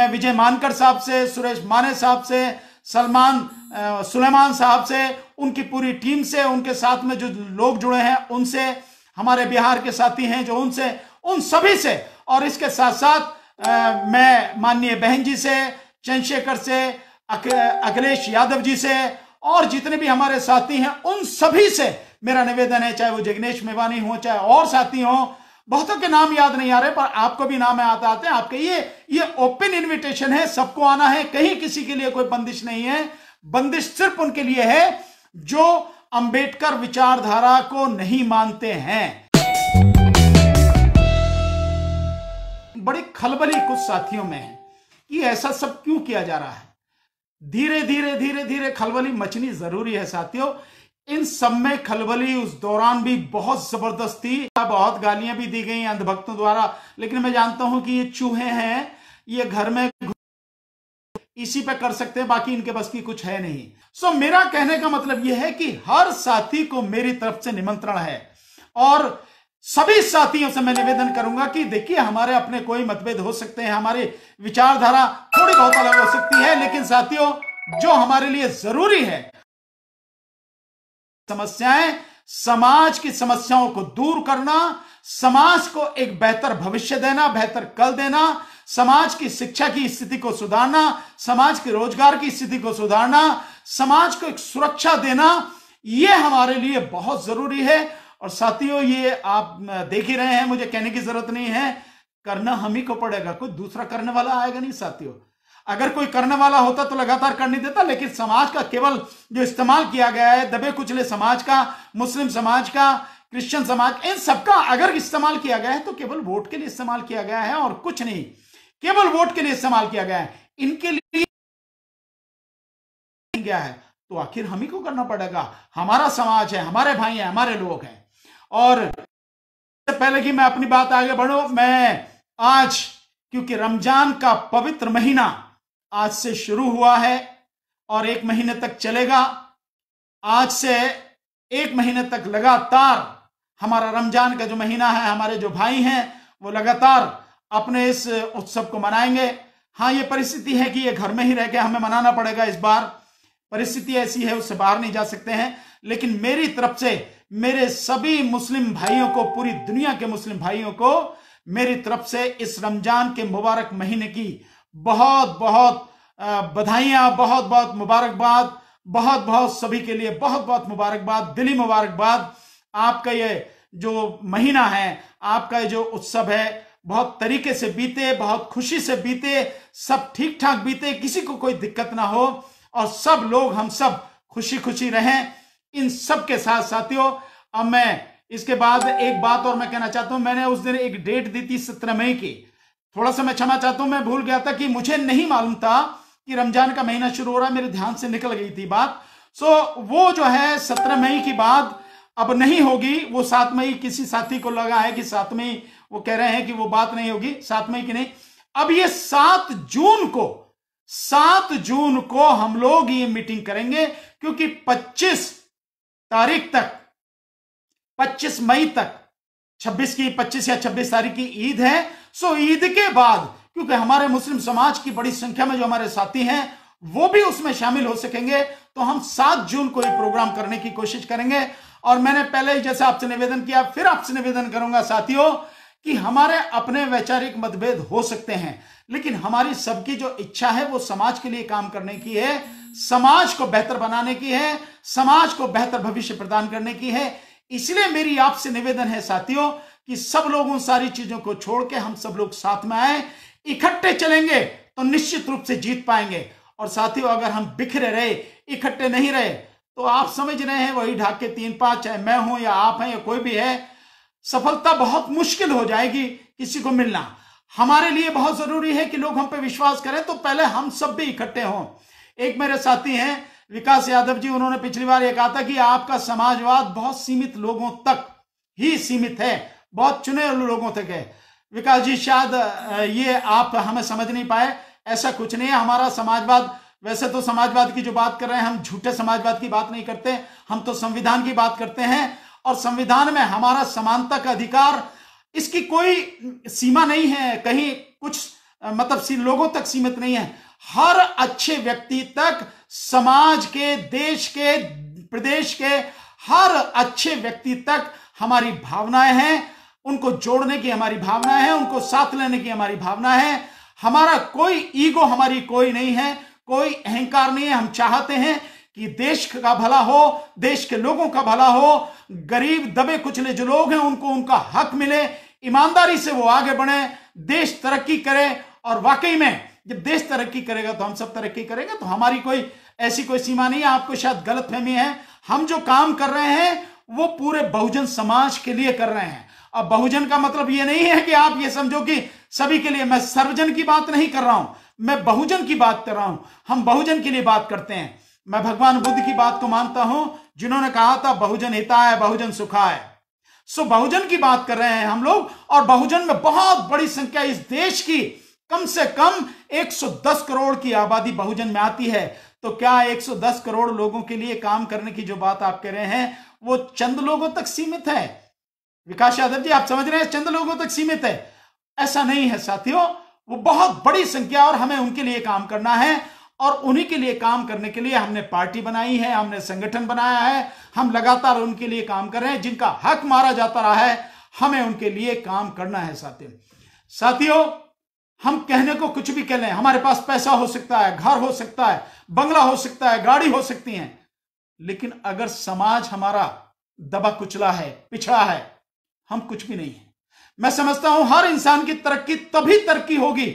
मैं विजय मानकर साहब से सुरेश माने साहब से सलमान सुलेमान साहब से उनकी पूरी टीम से उनके साथ में जो लोग जुड़े हैं उनसे हमारे बिहार के साथी हैं जो उनसे उन सभी से और इसके साथ साथ आ, मैं माननीय बहन जी से चंद्रशेखर से अखिलेश यादव जी से और जितने भी हमारे साथी हैं उन सभी से मेरा निवेदन है चाहे वो जगनेश मेवानी हो चाहे और साथी हों बहुतों के नाम याद नहीं आ रहे पर आपको भी नाम याद आते हैं आपके ये ये ओपन इनविटेशन है सबको आना है कहीं किसी के लिए कोई बंदिश नहीं है बंदिश सिर्फ उनके लिए है जो अंबेडकर विचारधारा को नहीं मानते हैं बड़ी खलबली कुछ साथियों में है कि ऐसा सब क्यों किया जा रहा है धीरे धीरे धीरे धीरे खलबली मचनी जरूरी है साथियों इन सब में खलबली उस दौरान भी बहुत जबरदस्त थी बहुत गालियां भी दी गई अंधभक्तों द्वारा लेकिन मैं जानता हूं कि ये चूहे हैं ये घर में इसी पे कर सकते हैं बाकी इनके बस की कुछ है नहीं सो so, मेरा कहने का मतलब यह है कि हर साथी को मेरी तरफ से निमंत्रण है और सभी साथियों से मैं निवेदन करूंगा कि देखिए हमारे अपने कोई मतभेद हो सकते हैं हमारी विचारधारा थोड़ी बहुत अलग हो सकती है लेकिन साथियों जो हमारे लिए जरूरी है समस्याएं समाज की समस्याओं को दूर करना समाज को एक बेहतर भविष्य देना बेहतर कल देना समाज की शिक्षा की स्थिति को सुधारना समाज के रोजगार की स्थिति को सुधारना समाज को एक सुरक्षा देना यह हमारे लिए बहुत जरूरी है और साथियों ये आप देख ही रहे हैं मुझे कहने की जरूरत नहीं है करना हम ही को पड़ेगा कोई दूसरा करने वाला आएगा नहीं साथियों अगर कोई करने वाला होता तो लगातार कर नहीं देता लेकिन समाज का केवल जो इस्तेमाल किया गया है दबे कुचले समाज का मुस्लिम समाज का क्रिश्चियन समाज इन सबका अगर इस्तेमाल किया गया है तो केवल वोट के लिए इस्तेमाल किया गया है और कुछ नहीं केवल वोट के लिए इस्तेमाल किया गया है इनके लिए गया है तो आखिर हम ही को करना पड़ेगा हमारा समाज है हमारे भाई हैं हमारे लोग हैं और पहले कि मैं अपनी बात आगे बढ़ू मैं आज क्योंकि रमजान का पवित्र महीना आज से शुरू हुआ है और एक महीने तक चलेगा आज से एक महीने तक लगातार हमारा रमजान का जो महीना है हमारे जो भाई हैं वो लगातार अपने इस उत्सव को मनाएंगे हाँ ये परिस्थिति है कि ये घर में ही रह के हमें मनाना पड़ेगा इस बार परिस्थिति ऐसी है उससे बाहर नहीं जा सकते हैं लेकिन मेरी तरफ से मेरे सभी मुस्लिम भाइयों को पूरी दुनिया के मुस्लिम भाइयों को मेरी तरफ से इस रमजान के मुबारक महीने की बहुत बहुत बधाइयां बहुत बहुत मुबारकबाद बहुत बहुत सभी के लिए बहुत बहुत मुबारकबाद दिली मुबारकबाद आपका ये जो महीना है आपका ये जो उत्सव है बहुत तरीके से बीते बहुत खुशी से बीते सब ठीक ठाक बीते किसी को कोई दिक्कत ना हो और सब लोग हम सब खुशी खुशी रहें इन सब के साथ साथियों अब मैं इसके बाद एक बात और मैं कहना चाहता हूं मैंने उस दिन एक डेट दी थी सत्रह मई की थोड़ा सा मैं क्षमा चाहता हूं मैं भूल गया था कि मुझे नहीं मालूम था कि रमजान का महीना शुरू हो रहा मेरे ध्यान से निकल गई थी बात सो so, वो जो है सत्रह मई की बात अब नहीं होगी वो सात मई किसी साथी को लगा है कि सात मई वो कह रहे हैं कि वो बात नहीं होगी सात मई की नहीं अब ये सात जून को सात जून को हम लोग ये मीटिंग करेंगे क्योंकि पच्चीस तारीख तक पच्चीस मई तक छब्बीस की पच्चीस या छब्बीस तारीख की ईद है सो ईद के बाद क्योंकि हमारे मुस्लिम समाज की बड़ी संख्या में जो हमारे साथी हैं वो भी उसमें शामिल हो सकेंगे तो हम सात जून को ये प्रोग्राम करने की कोशिश करेंगे और मैंने पहले ही जैसे आपसे निवेदन किया फिर आपसे निवेदन करूंगा साथियों कि हमारे अपने वैचारिक मतभेद हो सकते हैं लेकिन हमारी सबकी जो इच्छा है वो समाज के लिए काम करने की है समाज को बेहतर बनाने की है समाज को बेहतर भविष्य प्रदान करने की है इसलिए मेरी आपसे निवेदन है साथियों कि सब लोग उन सारी चीजों को छोड़ के हम सब लोग साथ में आए इकट्ठे चलेंगे तो निश्चित रूप से जीत पाएंगे और साथियों अगर हम बिखरे रहे इकट्ठे नहीं रहे तो आप समझ रहे हैं वही ढाके तीन पांच चाहे मैं हूं या आप हैं या कोई भी है सफलता बहुत मुश्किल हो जाएगी किसी को मिलना हमारे लिए बहुत जरूरी है कि लोग हम पे विश्वास करें तो पहले हम सब भी इकट्ठे हों एक मेरे साथी हैं विकास यादव जी उन्होंने पिछली बार यह कहा था कि आपका समाजवाद बहुत सीमित लोगों तक ही सीमित है बहुत चुने लोगों तक है विकास जी शायद ये आप हमें समझ नहीं पाए ऐसा कुछ नहीं है हमारा समाजवाद वैसे तो समाजवाद की जो बात कर रहे हैं हम झूठे समाजवाद की बात नहीं करते हम तो संविधान की बात करते हैं और संविधान में हमारा समानता का अधिकार इसकी कोई सीमा नहीं है कहीं कुछ मतलब लोगों तक सीमित नहीं है हर अच्छे व्यक्ति तक समाज के देश के प्रदेश के हर अच्छे व्यक्ति तक हमारी भावनाएं हैं उनको जोड़ने की हमारी भावना है उनको साथ लेने की हमारी भावना है हमारा कोई ईगो हमारी कोई नहीं है कोई अहंकार नहीं है हम चाहते हैं कि देश का भला हो देश के लोगों का भला हो गरीब दबे कुचले जो लोग हैं उनको उनका हक मिले ईमानदारी से वो आगे बढ़े देश तरक्की करे और वाकई में जब देश तरक्की करेगा तो हम सब तरक्की करेंगे तो हमारी कोई ऐसी कोई सीमा नहीं है आपको शायद गलत फहमी है हम जो काम कर रहे हैं वो पूरे बहुजन समाज के लिए कर रहे हैं अब बहुजन का मतलब यह नहीं है कि आप ये समझो कि सभी के लिए मैं सर्वजन की बात नहीं कर रहा हूं मैं बहुजन की बात कर रहा हूं हम बहुजन के लिए बात करते हैं मैं भगवान बुद्ध की बात को मानता हूं जिन्होंने कहा था बहुजन हिता है बहुजन सुखा है सो बहुजन की बात कर रहे हैं हम लोग और बहुजन में बहुत बड़ी संख्या इस देश की कम से कम 110 करोड़ की आबादी बहुजन में आती है तो क्या 110 करोड़ लोगों के लिए काम करने की जो बात आप कह रहे हैं वो चंद लोगों तक सीमित है विकास यादव जी आप समझ रहे हैं चंद लोगों तक सीमित है ऐसा नहीं है साथियों वो बहुत बड़ी संख्या और हमें उनके लिए काम करना है और उन्हीं के लिए काम करने के लिए हमने पार्टी बनाई है हमने संगठन बनाया है हम लगातार उनके लिए काम कर रहे हैं जिनका हक मारा जाता रहा है हमें उनके लिए काम करना है साथियों साथियों हम कहने को कुछ भी कह लें हमारे पास पैसा हो सकता है घर हो सकता है बंगला हो सकता है गाड़ी हो सकती है लेकिन अगर समाज हमारा दबा कुचला है पिछड़ा है हम कुछ भी नहीं है मैं समझता हूं हर इंसान की तरक्की तभी तरक्की होगी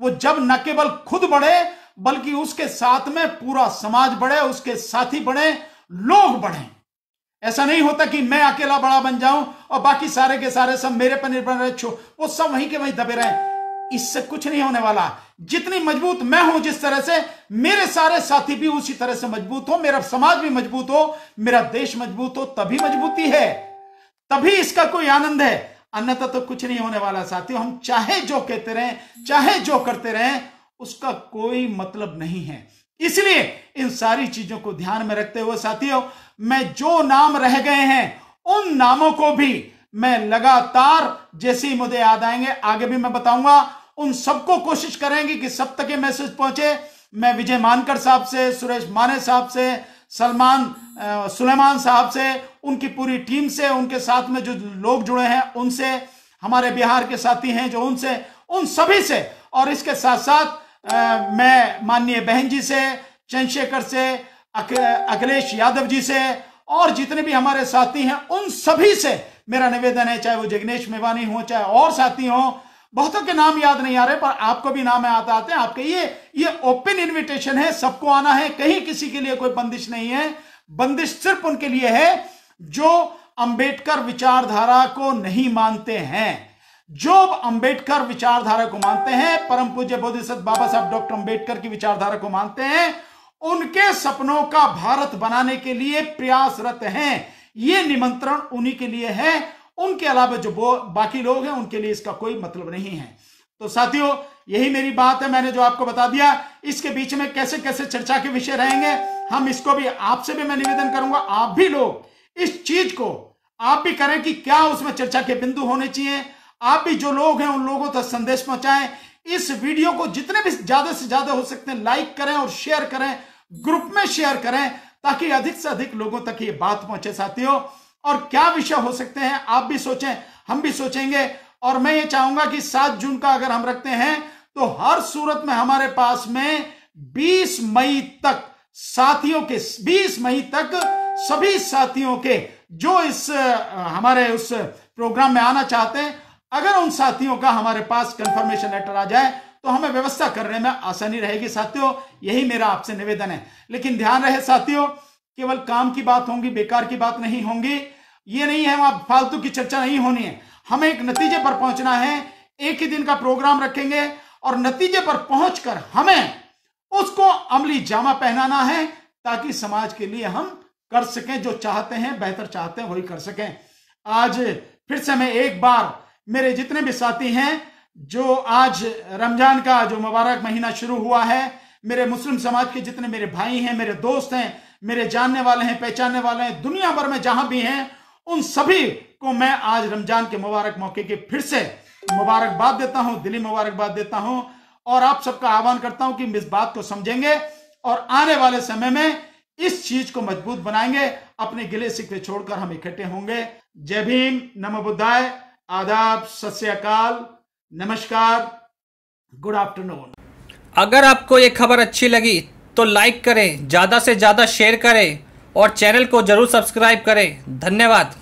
वो जब न केवल खुद बढ़े बल्कि उसके साथ में पूरा समाज बढ़े उसके साथी बढ़े लोग बढ़े ऐसा नहीं होता कि मैं अकेला बड़ा बन जाऊं और बाकी सारे के सारे सब मेरे पर निर्भर रहे छो वो सब वहीं के वहीं दबे रहे इससे कुछ नहीं होने वाला जितनी मजबूत मैं हूं जिस तरह से मेरे सारे साथी भी उसी तरह से मजबूत हो मेरा समाज भी मजबूत हो मेरा देश मजबूत हो तभी मजबूती है तभी इसका कोई आनंद है अन्यथा तो कुछ नहीं होने वाला साथियों हम चाहे जो कहते रहें चाहे जो करते रहें उसका कोई मतलब नहीं है इसलिए इन सारी चीजों को ध्यान में रखते हुए साथियों मैं जो नाम रह गए हैं उन नामों को भी मैं लगातार जैसे ही मुझे याद आएंगे आगे भी मैं बताऊंगा उन सबको कोशिश करेंगे कि सब तक ये मैसेज पहुंचे मैं विजय मानकर साहब से सुरेश माने साहब से सलमान सुलेमान साहब से उनकी पूरी टीम से उनके साथ में जो लोग जुड़े हैं उनसे हमारे बिहार के साथी हैं जो उनसे उन सभी से और इसके साथ साथ आ, मैं माननीय बहन जी से चंद्रशेखर से अखिलेश यादव जी से और जितने भी हमारे साथी हैं उन सभी से मेरा निवेदन है चाहे वो जिग्नेश मेवानी हो चाहे और साथी हो बहुतों के नाम याद नहीं आ रहे पर आपको भी नाम आता आते हैं आपके ये ये ओपन इनविटेशन है सबको आना है कहीं किसी के लिए कोई बंदिश नहीं है बंदिश सिर्फ उनके लिए है जो अंबेडकर विचारधारा को नहीं मानते हैं जो अंबेडकर विचारधारा को मानते हैं परम पूज्य बोधिसत बाबा साहब डॉक्टर अंबेडकर की विचारधारा को मानते हैं उनके सपनों का भारत बनाने के लिए प्रयासरत हैं ये निमंत्रण उन्हीं के लिए है उनके अलावा जो बाकी लोग हैं उनके लिए इसका कोई मतलब नहीं है तो साथियों यही मेरी बात है मैंने जो आपको बता दिया इसके बीच में कैसे कैसे चर्चा के विषय रहेंगे हम इसको भी आपसे भी मैं निवेदन करूंगा आप भी लोग इस चीज को आप भी करें कि क्या उसमें चर्चा के बिंदु होने चाहिए आप भी जो लोग हैं उन लोगों तक संदेश पहुंचाएं इस वीडियो को जितने भी ज्यादा से ज्यादा हो सकते हैं लाइक करें और शेयर करें ग्रुप में शेयर करें ताकि अधिक से अधिक लोगों तक ये बात पहुंचे साथियों और क्या विषय हो सकते हैं आप भी सोचें हम भी सोचेंगे और मैं ये चाहूंगा कि सात जून का अगर हम रखते हैं तो हर सूरत में हमारे पास में बीस मई तक साथियों के बीस मई तक सभी साथियों के जो इस हमारे उस प्रोग्राम में आना चाहते हैं अगर उन साथियों का हमारे पास कंफर्मेशन लेटर आ जाए तो हमें व्यवस्था करने में आसानी रहेगी साथियों यही मेरा आपसे निवेदन है लेकिन ध्यान रहे साथियों केवल काम की बात होंगी बेकार की बात नहीं होंगी ये नहीं है वहां फालतू की चर्चा नहीं होनी है हमें एक नतीजे पर पहुंचना है एक ही दिन का प्रोग्राम रखेंगे और नतीजे पर पहुंचकर हमें उसको अमली जामा पहनाना है ताकि समाज के लिए हम कर सकें जो चाहते हैं बेहतर चाहते हैं वही कर सकें आज फिर से मैं एक बार मेरे जितने भी साथी हैं जो आज रमजान का जो मुबारक महीना शुरू हुआ है मेरे मुस्लिम समाज के जितने मेरे भाई हैं मेरे दोस्त हैं मेरे जानने वाले हैं पहचानने वाले हैं दुनिया भर में जहां भी हैं उन सभी को मैं आज रमजान के मुबारक मौके की फिर से मुबारकबाद देता हूं दिली मुबारकबाद देता हूं और आप सबका आह्वान करता हूं कि इस बात को समझेंगे और आने वाले समय में इस चीज को मजबूत बनाएंगे अपने गिले सिकवे छोड़कर हम इकट्ठे होंगे जय भीम नम बुद्धाय आदाब सत नमस्कार गुड आफ्टरनून अगर आपको ये खबर अच्छी लगी तो लाइक करें ज़्यादा से ज़्यादा शेयर करें और चैनल को ज़रूर सब्सक्राइब करें धन्यवाद